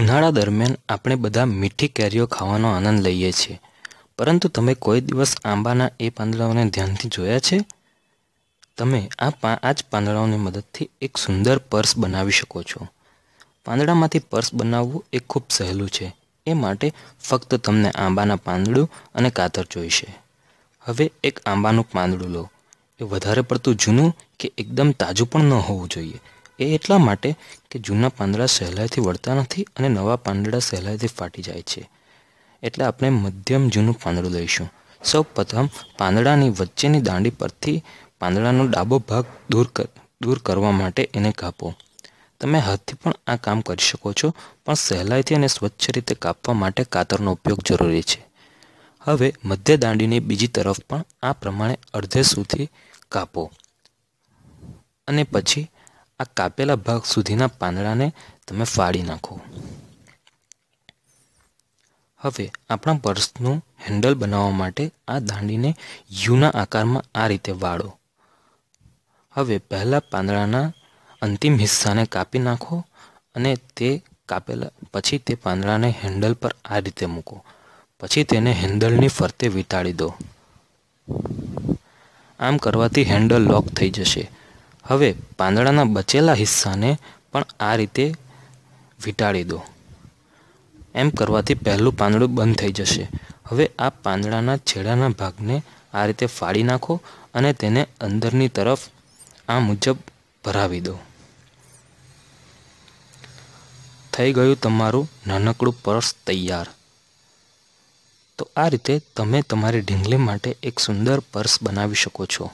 ઉનાળા દરમિયાન આપણે બધા મીઠી કેરીઓ ખાવાનો આનંદ લઈએ છીએ પરંતુ તમે કોઈ દિવસ આંબાના એ પાંદડાઓને ધ્યાનથી જોયા છે તમે આ આ જ પાંદડાઓની મદદથી એક સુંદર પર્સ બનાવી શકો છો પાંદડામાંથી પર્સ બનાવવું એ ખૂબ સહેલું છે એ માટે ફક્ત તમને આંબાના પાંદડું અને કાતર જોઈશે હવે એક આંબાનું પાંદડું લો એ વધારે પડતું જૂનું કે એકદમ તાજું પણ ન હોવું જોઈએ એ એટલા માટે કે જૂના પાંદડા સહેલાઈથી વળતા નથી અને નવા પાંદડા સહેલાઈથી ફાટી જાય છે એટલે આપણે મધ્યમ જૂનું પાંદડું લઈશું સૌ પ્રથમ પાંદડાની વચ્ચેની દાંડી પરથી પાંદડાનો ડાબો ભાગ દૂર દૂર કરવા માટે એને કાપો તમે હાથથી પણ આ કામ કરી શકો છો પણ સહેલાઈથી અને સ્વચ્છ રીતે કાપવા માટે કાતરનો ઉપયોગ જરૂરી છે હવે મધ્ય દાંડીની બીજી તરફ પણ આ પ્રમાણે અડધે સુધી કાપો અને પછી આ કાપેલા ભાગ સુધીના પાંદડાને તમે ફાડી નાખો હવે આપણા પર્સનું હેન્ડલ બનાવવા માટે આ દાંડીને યુના આકારમાં આ રીતે વાળો હવે પહેલાં પાંદડાના અંતિમ હિસ્સાને કાપી નાખો અને તે કાપેલા પછી તે પાંદડાને હેન્ડલ પર આ રીતે મૂકો પછી તેને હેન્ડલની ફરતે વીંટાળી દો આમ કરવાથી હેન્ડલ લોક થઈ જશે હવે પાંદડાના બચેલા હિસ્સાને પણ આ રીતે વીંટાળી દો એમ કરવાથી પહેલું પાંદડું બંધ થઈ જશે હવે આ પાંદડાના છેડાના ભાગને આ રીતે ફાડી નાખો અને તેને અંદરની તરફ આ મુજબ ભરાવી દો થઈ ગયું તમારું નાનકડું પર્સ તૈયાર તો આ રીતે તમે તમારી ઢીંગલી માટે એક સુંદર પર્સ બનાવી શકો છો